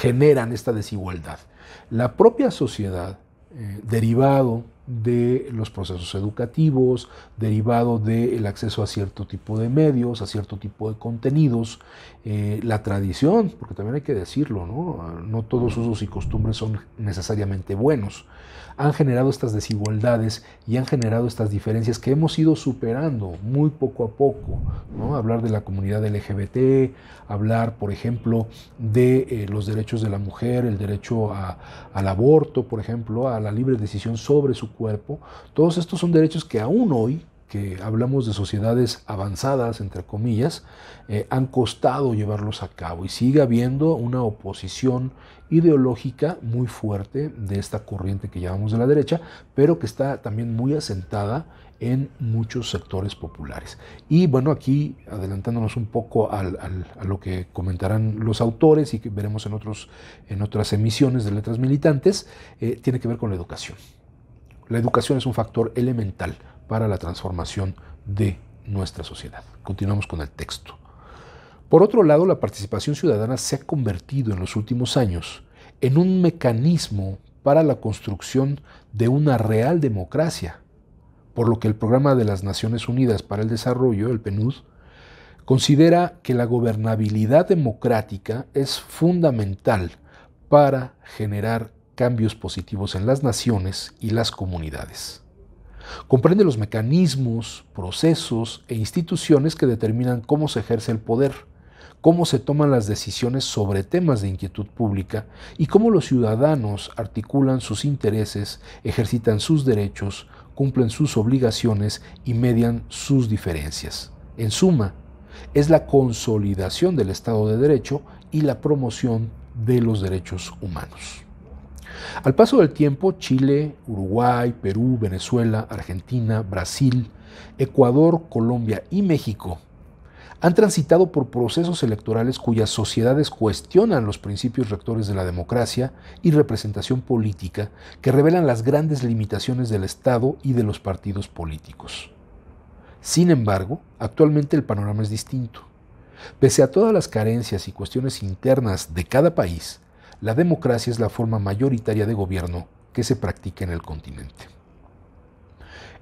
generan esta desigualdad. La propia sociedad eh, derivado de los procesos educativos, derivado del acceso a cierto tipo de medios, a cierto tipo de contenidos, eh, la tradición, porque también hay que decirlo, ¿no? no todos usos y costumbres son necesariamente buenos han generado estas desigualdades y han generado estas diferencias que hemos ido superando muy poco a poco. ¿no? Hablar de la comunidad LGBT, hablar, por ejemplo, de eh, los derechos de la mujer, el derecho al aborto, por ejemplo, a la libre decisión sobre su cuerpo. Todos estos son derechos que aún hoy que hablamos de sociedades avanzadas, entre comillas, eh, han costado llevarlos a cabo y sigue habiendo una oposición ideológica muy fuerte de esta corriente que llamamos de la derecha, pero que está también muy asentada en muchos sectores populares. Y bueno, aquí adelantándonos un poco a lo que comentarán los autores y que veremos en, otros, en otras emisiones de Letras Militantes, eh, tiene que ver con la educación. La educación es un factor elemental para la transformación de nuestra sociedad. Continuamos con el texto. Por otro lado, la participación ciudadana se ha convertido en los últimos años en un mecanismo para la construcción de una real democracia, por lo que el Programa de las Naciones Unidas para el Desarrollo, el PNUD, considera que la gobernabilidad democrática es fundamental para generar cambios positivos en las naciones y las comunidades. Comprende los mecanismos, procesos e instituciones que determinan cómo se ejerce el poder, cómo se toman las decisiones sobre temas de inquietud pública y cómo los ciudadanos articulan sus intereses, ejercitan sus derechos, cumplen sus obligaciones y median sus diferencias. En suma, es la consolidación del Estado de Derecho y la promoción de los derechos humanos. Al paso del tiempo, Chile, Uruguay, Perú, Venezuela, Argentina, Brasil, Ecuador, Colombia y México han transitado por procesos electorales cuyas sociedades cuestionan los principios rectores de la democracia y representación política que revelan las grandes limitaciones del Estado y de los partidos políticos. Sin embargo, actualmente el panorama es distinto. Pese a todas las carencias y cuestiones internas de cada país, la democracia es la forma mayoritaria de gobierno que se practica en el continente.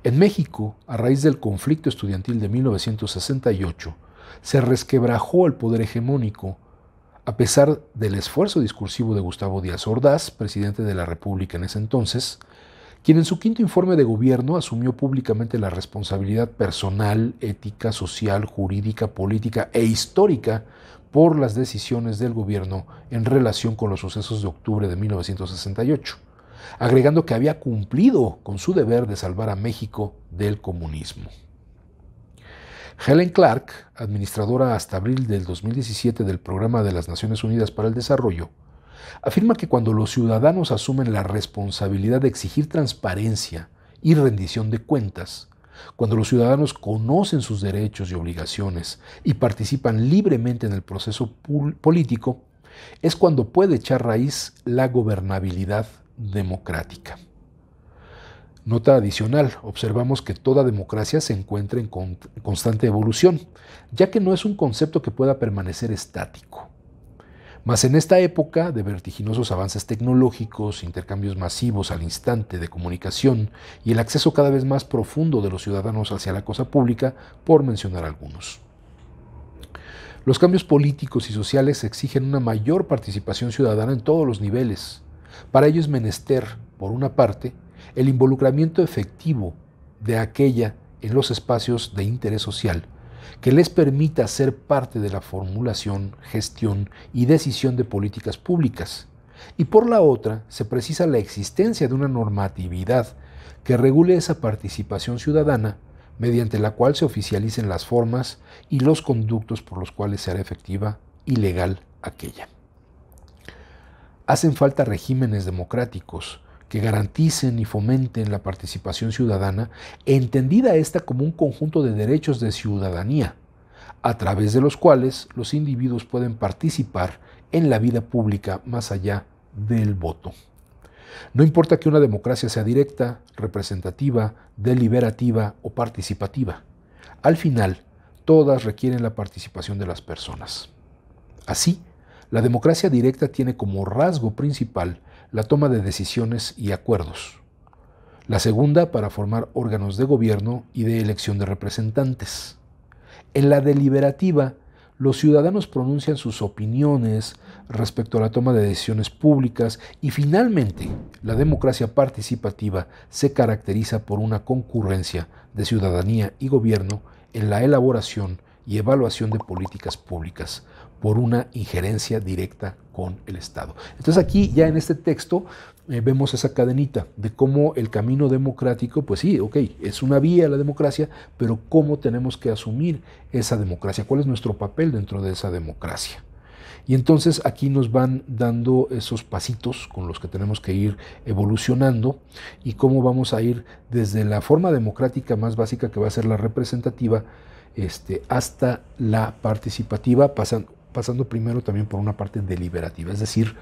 En México, a raíz del conflicto estudiantil de 1968, se resquebrajó el poder hegemónico, a pesar del esfuerzo discursivo de Gustavo Díaz Ordaz, presidente de la República en ese entonces, quien en su quinto informe de gobierno asumió públicamente la responsabilidad personal, ética, social, jurídica, política e histórica por las decisiones del gobierno en relación con los sucesos de octubre de 1968, agregando que había cumplido con su deber de salvar a México del comunismo. Helen Clark, administradora hasta abril del 2017 del Programa de las Naciones Unidas para el Desarrollo, afirma que cuando los ciudadanos asumen la responsabilidad de exigir transparencia y rendición de cuentas, cuando los ciudadanos conocen sus derechos y obligaciones y participan libremente en el proceso político, es cuando puede echar raíz la gobernabilidad democrática. Nota adicional, observamos que toda democracia se encuentra en constante evolución, ya que no es un concepto que pueda permanecer estático. Mas en esta época de vertiginosos avances tecnológicos, intercambios masivos al instante de comunicación y el acceso cada vez más profundo de los ciudadanos hacia la cosa pública, por mencionar algunos. Los cambios políticos y sociales exigen una mayor participación ciudadana en todos los niveles. Para ello es menester, por una parte, el involucramiento efectivo de aquella en los espacios de interés social que les permita ser parte de la formulación, gestión y decisión de políticas públicas. Y por la otra, se precisa la existencia de una normatividad que regule esa participación ciudadana mediante la cual se oficialicen las formas y los conductos por los cuales será efectiva y legal aquella. Hacen falta regímenes democráticos que garanticen y fomenten la participación ciudadana, entendida esta como un conjunto de derechos de ciudadanía, a través de los cuales los individuos pueden participar en la vida pública más allá del voto. No importa que una democracia sea directa, representativa, deliberativa o participativa. Al final, todas requieren la participación de las personas. Así, la democracia directa tiene como rasgo principal la toma de decisiones y acuerdos. La segunda para formar órganos de gobierno y de elección de representantes. En la deliberativa, los ciudadanos pronuncian sus opiniones respecto a la toma de decisiones públicas y finalmente la democracia participativa se caracteriza por una concurrencia de ciudadanía y gobierno en la elaboración y evaluación de políticas públicas, por una injerencia directa con el Estado. Entonces aquí ya en este texto eh, vemos esa cadenita de cómo el camino democrático, pues sí, ok, es una vía a la democracia, pero cómo tenemos que asumir esa democracia, cuál es nuestro papel dentro de esa democracia. Y entonces aquí nos van dando esos pasitos con los que tenemos que ir evolucionando y cómo vamos a ir desde la forma democrática más básica que va a ser la representativa este, hasta la participativa, pasando, pasando primero también por una parte deliberativa, es decir,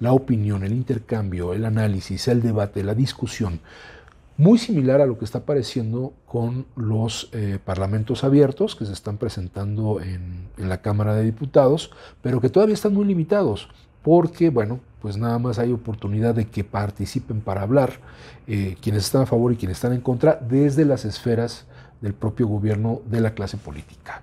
la opinión, el intercambio, el análisis, el debate, la discusión. Muy similar a lo que está apareciendo con los eh, parlamentos abiertos que se están presentando en, la Cámara de Diputados, pero que todavía están muy limitados porque, bueno, pues nada más hay oportunidad de que participen para hablar eh, quienes están a favor y quienes están en contra desde las esferas del propio gobierno de la clase política.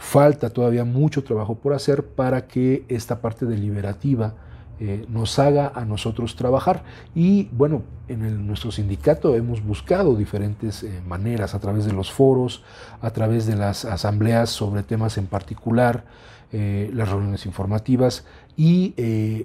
Falta todavía mucho trabajo por hacer para que esta parte deliberativa eh, nos haga a nosotros trabajar. Y bueno, en nuestro sindicato hemos buscado diferentes eh, maneras, a través de los foros, a través de las asambleas sobre temas en particular, eh, las reuniones informativas y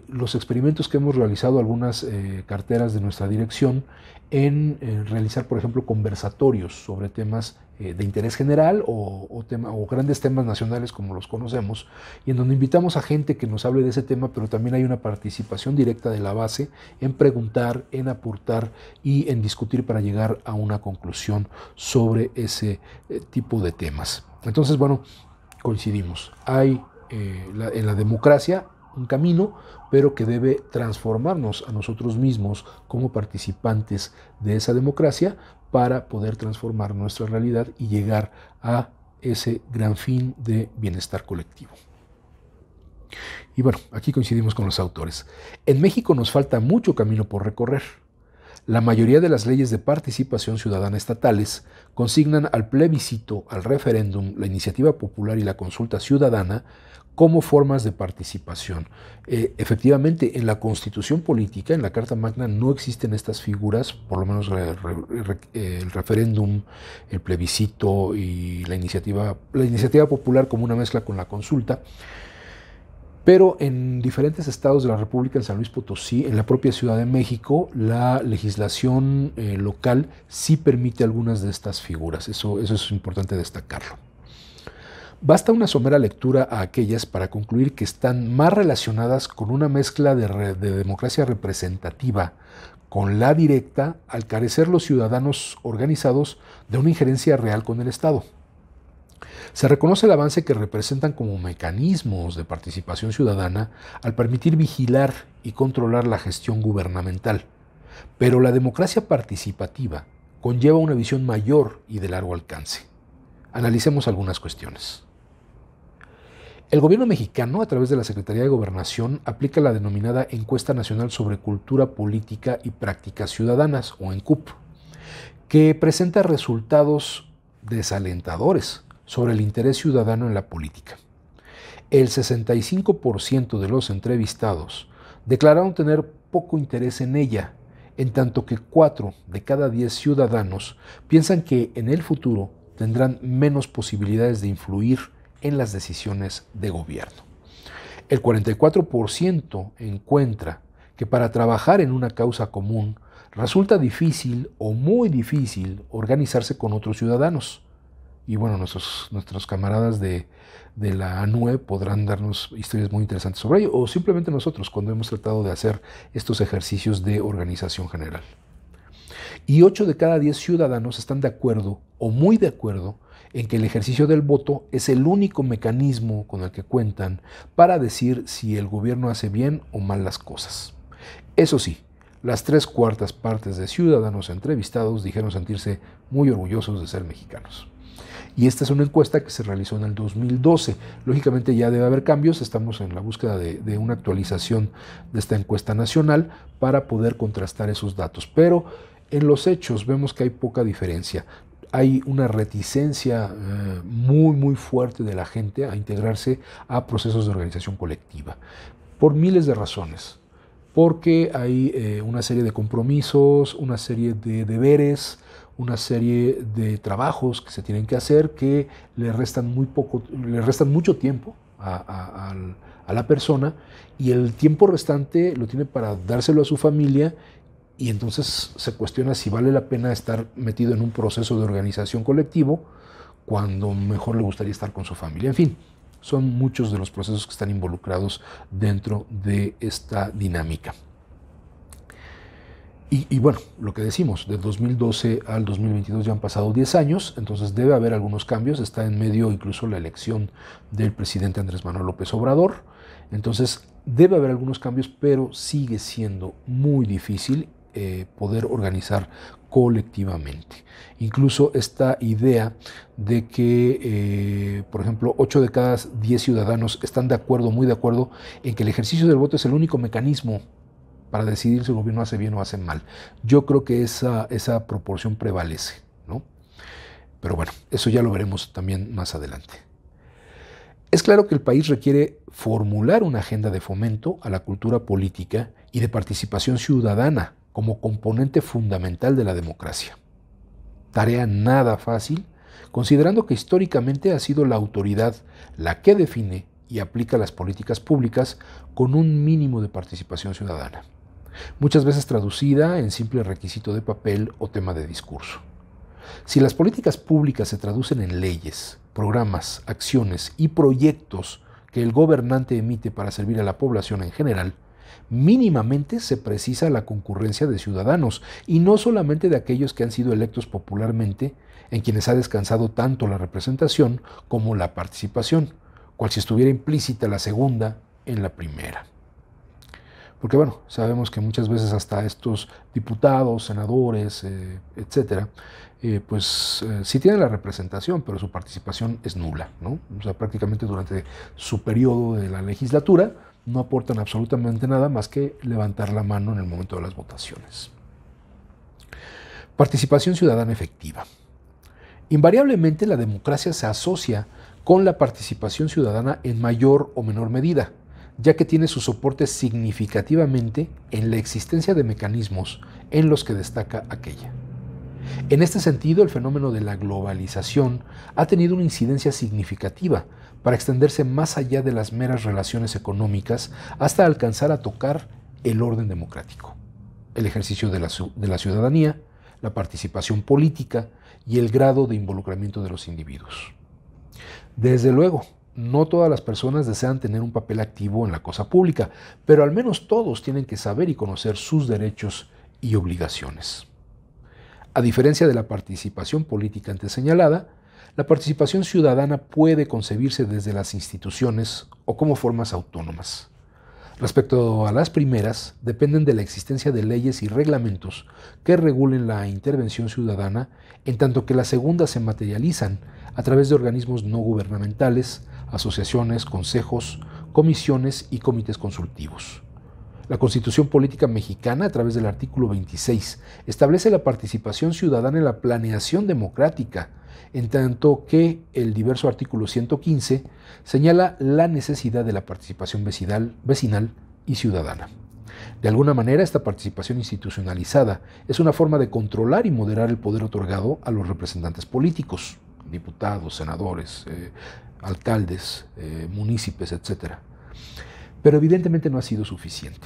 los experimentos que hemos realizado algunas carteras de nuestra dirección en realizar, por ejemplo, conversatorios sobre temas eh, de interés general o, o, grandes temas nacionales como los conocemos, y en donde invitamos a gente que nos hable de ese tema, pero también hay una participación directa de la base en preguntar, en aportar y en discutir para llegar a una conclusión sobre ese eh, tipo de temas. Entonces, bueno, coincidimos. Hay eh, en la democracia un camino, pero que debe transformarnos a nosotros mismos como participantes de esa democracia para poder transformar nuestra realidad y llegar a ese gran fin de bienestar colectivo. Y bueno, aquí coincidimos con los autores. En México nos falta mucho camino por recorrer. La mayoría de las leyes de participación ciudadana estatales consignan al plebiscito, al referéndum, la iniciativa popular y la consulta ciudadana como formas de participación. Eh, efectivamente, en la constitución política, en la Carta Magna, no existen estas figuras, por lo menos el referéndum, el plebiscito y la iniciativa, popular como una mezcla con la consulta. Pero en diferentes estados de la República, en San Luis Potosí, en la propia Ciudad de México, la legislación eh, local sí permite algunas de estas figuras. eso es importante destacarlo. Basta una somera lectura a aquellas para concluir que están más relacionadas con una mezcla de, democracia representativa con la directa al carecer los ciudadanos organizados de una injerencia real con el Estado. Se reconoce el avance que representan como mecanismos de participación ciudadana al permitir vigilar y controlar la gestión gubernamental, pero la democracia participativa conlleva una visión mayor y de largo alcance. Analicemos algunas cuestiones. El gobierno mexicano, a través de la Secretaría de Gobernación, aplica la denominada Encuesta Nacional sobre Cultura Política y Prácticas Ciudadanas, o ENCUP, que presenta resultados desalentadores sobre el interés ciudadano en la política. El 65% de los entrevistados declararon tener poco interés en ella, en tanto que 4 de cada 10 ciudadanos piensan que en el futuro tendrán menos posibilidades de influir en las decisiones de gobierno. El 44% encuentra que para trabajar en una causa común resulta difícil o muy difícil organizarse con otros ciudadanos. Y bueno, nuestros, camaradas de, de la ANUE podrán darnos historias muy interesantes sobre ello, o simplemente nosotros cuando hemos tratado de hacer estos ejercicios de organización general. Y 8 de cada 10 ciudadanos están de acuerdo o muy de acuerdo en que el ejercicio del voto es el único mecanismo con el que cuentan para decir si el gobierno hace bien o mal las cosas. Eso sí, las tres cuartas partes de ciudadanos entrevistados dijeron sentirse muy orgullosos de ser mexicanos. Y esta es una encuesta que se realizó en el 2012. Lógicamente ya debe haber cambios, estamos en la búsqueda de, de, una actualización de esta encuesta nacional para poder contrastar esos datos. Pero en los hechos vemos que hay poca diferencia hay una reticencia eh, muy, muy fuerte de la gente a integrarse a procesos de organización colectiva, por miles de razones, porque hay eh, una serie de compromisos, una serie de deberes, una serie de trabajos que se tienen que hacer que le restan, muy poco, le restan mucho tiempo a, a la persona y el tiempo restante lo tiene para dárselo a su familia y entonces se cuestiona si vale la pena estar metido en un proceso de organización colectivo cuando mejor le gustaría estar con su familia. En fin, son muchos de los procesos que están involucrados dentro de esta dinámica. Y, bueno, lo que decimos, de 2012 al 2022 ya han pasado 10 años, entonces debe haber algunos cambios, está en medio incluso la elección del presidente Andrés Manuel López Obrador, entonces debe haber algunos cambios, pero sigue siendo muy difícil eh, poder organizar colectivamente. Incluso esta idea de que, eh, por ejemplo, 8 de cada 10 ciudadanos están de acuerdo, muy de acuerdo, en que el ejercicio del voto es el único mecanismo para decidir si el gobierno hace bien o hace mal. Yo creo que esa, esa proporción prevalece, ¿no? Pero bueno, eso ya lo veremos también más adelante. Es claro que el país requiere formular una agenda de fomento a la cultura política y de participación ciudadana como componente fundamental de la democracia. Tarea nada fácil, considerando que históricamente ha sido la autoridad la que define y aplica las políticas públicas con un mínimo de participación ciudadana, muchas veces traducida en simple requisito de papel o tema de discurso. Si las políticas públicas se traducen en leyes, programas, acciones y proyectos que el gobernante emite para servir a la población en general, mínimamente se precisa la concurrencia de ciudadanos, y no solamente de aquellos que han sido electos popularmente, en quienes ha descansado tanto la representación como la participación, cual si estuviera implícita la segunda en la primera. Porque bueno, sabemos que muchas veces hasta estos diputados, senadores, eh, etcétera, eh, pues eh, sí tienen la representación, pero su participación es nula, ¿no? O sea, prácticamente durante su periodo de la legislatura no aportan absolutamente nada más que levantar la mano en el momento de las votaciones. Participación ciudadana efectiva. Invariablemente la democracia se asocia con la participación ciudadana en mayor o menor medida, ya que tiene su soporte significativamente en la existencia de mecanismos en los que destaca aquella. En este sentido, el fenómeno de la globalización ha tenido una incidencia significativa para extenderse más allá de las meras relaciones económicas hasta alcanzar a tocar el orden democrático, el ejercicio de la, ciudadanía, la participación política y el grado de involucramiento de los individuos. Desde luego, no todas las personas desean tener un papel activo en la cosa pública, pero al menos todos tienen que saber y conocer sus derechos y obligaciones. A diferencia de la participación política antes señalada, la participación ciudadana puede concebirse desde las instituciones o como formas autónomas. Respecto a las primeras, dependen de la existencia de leyes y reglamentos que regulen la intervención ciudadana, en tanto que las segundas se materializan a través de organismos no gubernamentales, asociaciones, consejos, comisiones y comités consultivos. La Constitución Política Mexicana, a través del artículo 26, establece la participación ciudadana en la planeación democrática, en tanto que el diverso artículo 115 señala la necesidad de la participación vecinal, y ciudadana. De alguna manera, esta participación institucionalizada es una forma de controlar y moderar el poder otorgado a los representantes políticos, diputados, senadores, eh, alcaldes, eh, municipios, etc. Pero evidentemente no ha sido suficiente.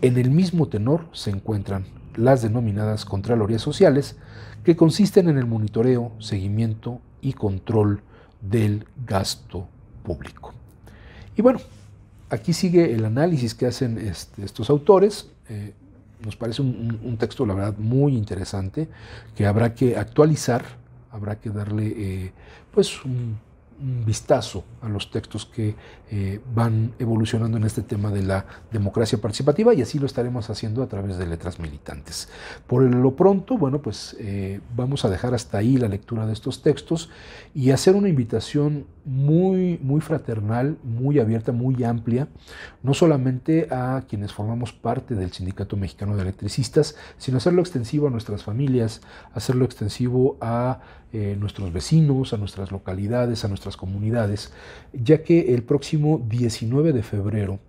En el mismo tenor se encuentran las denominadas Contralorías Sociales, que consisten en el monitoreo, seguimiento y control del gasto público. Y bueno, aquí sigue el análisis que hacen este, estos autores. Eh, nos parece un, texto, la verdad, muy interesante, que habrá que actualizar, habrá que darle eh, pues un un vistazo a los textos que eh, van evolucionando en este tema de la democracia participativa y así lo estaremos haciendo a través de letras militantes. Por lo pronto, bueno, pues eh, vamos a dejar hasta ahí la lectura de estos textos y hacer una invitación muy, muy fraternal, muy abierta, muy amplia, no solamente a quienes formamos parte del Sindicato Mexicano de Electricistas, sino hacerlo extensivo a nuestras familias, hacerlo extensivo a eh, nuestros vecinos, a nuestras localidades, a nuestras comunidades, ya que el próximo 19 de febrero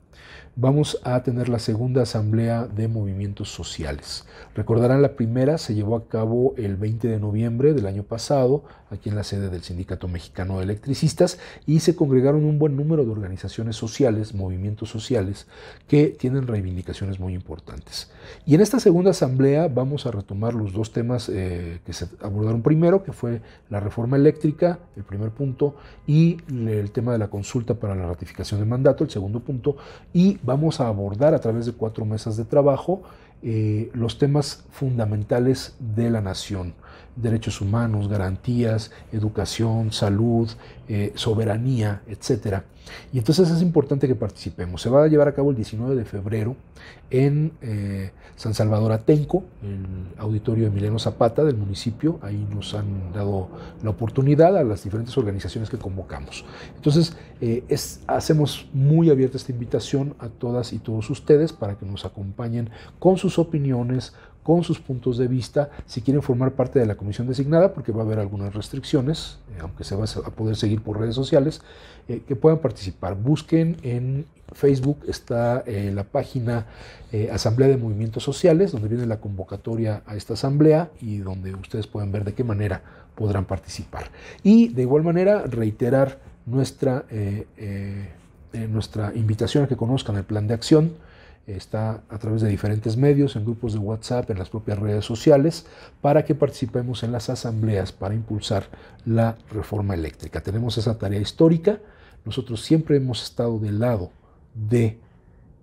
vamos a tener la segunda asamblea de movimientos sociales. Recordarán, la primera se llevó a cabo el 20 de noviembre del año pasado aquí en la sede del Sindicato Mexicano de Electricistas, y se congregaron un buen número de organizaciones sociales, movimientos sociales, que tienen reivindicaciones muy importantes. Y en esta segunda asamblea vamos a retomar los dos temas eh, que se abordaron primero, que fue la reforma eléctrica, el primer punto, y el tema de la consulta para la ratificación del mandato, el segundo punto, y vamos a abordar a través de cuatro mesas de trabajo eh, los temas fundamentales de la nación derechos humanos, garantías, educación, salud, eh, soberanía, etc. Y entonces es importante que participemos. Se va a llevar a cabo el 19 de febrero en eh, San Salvador Atenco, el auditorio Emiliano Zapata del municipio. Ahí nos han dado la oportunidad a las diferentes organizaciones que convocamos. Entonces eh, hacemos muy abierta esta invitación a todas y todos ustedes para que nos acompañen con sus opiniones, con sus puntos de vista si quieren formar parte de la comisión designada, porque va a haber algunas restricciones, eh, aunque se va a poder seguir por redes sociales, eh, que puedan participar. Busquen en Facebook, está eh, la página Asamblea de Movimientos Sociales, donde viene la convocatoria a esta asamblea y donde ustedes pueden ver de qué manera podrán participar. Y de igual manera, reiterar nuestra, nuestra invitación a que conozcan el plan de acción está a través de diferentes medios, en grupos de WhatsApp, en las propias redes sociales, para que participemos en las asambleas para impulsar la reforma eléctrica. Tenemos esa tarea histórica. Nosotros siempre hemos estado del lado de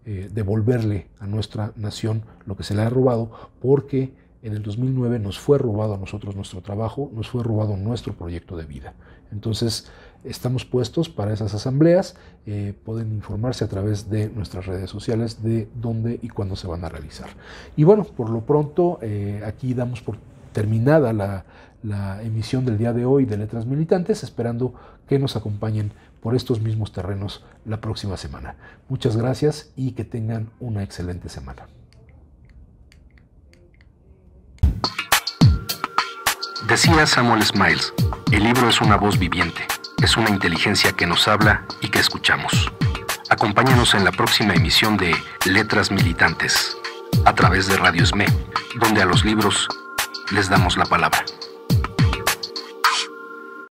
eh, devolverle a nuestra nación lo que se le ha robado, porque en el 2009 nos fue robado a nosotros nuestro trabajo, nos fue robado nuestro proyecto de vida. Entonces, estamos puestos para esas asambleas. Eh, pueden informarse a través de nuestras redes sociales de dónde y cuándo se van a realizar. Y bueno, por lo pronto, eh, aquí damos por terminada la, la emisión del día de hoy de Letras Militantes, esperando que nos acompañen por estos mismos terrenos la próxima semana. Muchas gracias y que tengan una excelente semana. Decía Samuel Smiles, el libro es una voz viviente es una inteligencia que nos habla y que escuchamos. Acompáñanos en la próxima emisión de Letras Militantes, a través de Radio SME, donde a los libros les damos la palabra.